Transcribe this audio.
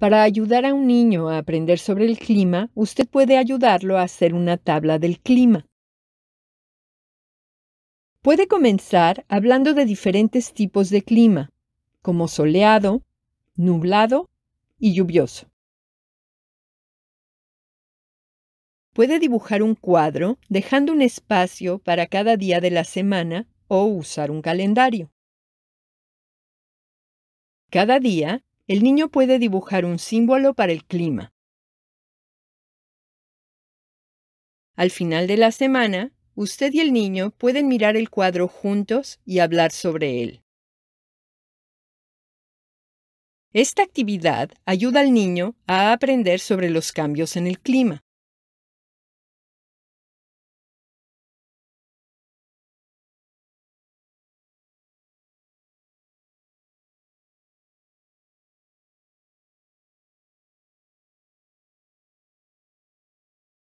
Para ayudar a un niño a aprender sobre el clima, usted puede ayudarlo a hacer una tabla del clima. Puede comenzar hablando de diferentes tipos de clima, como soleado, nublado y lluvioso. Puede dibujar un cuadro dejando un espacio para cada día de la semana o usar un calendario. Cada día el niño puede dibujar un símbolo para el clima. Al final de la semana, usted y el niño pueden mirar el cuadro juntos y hablar sobre él. Esta actividad ayuda al niño a aprender sobre los cambios en el clima.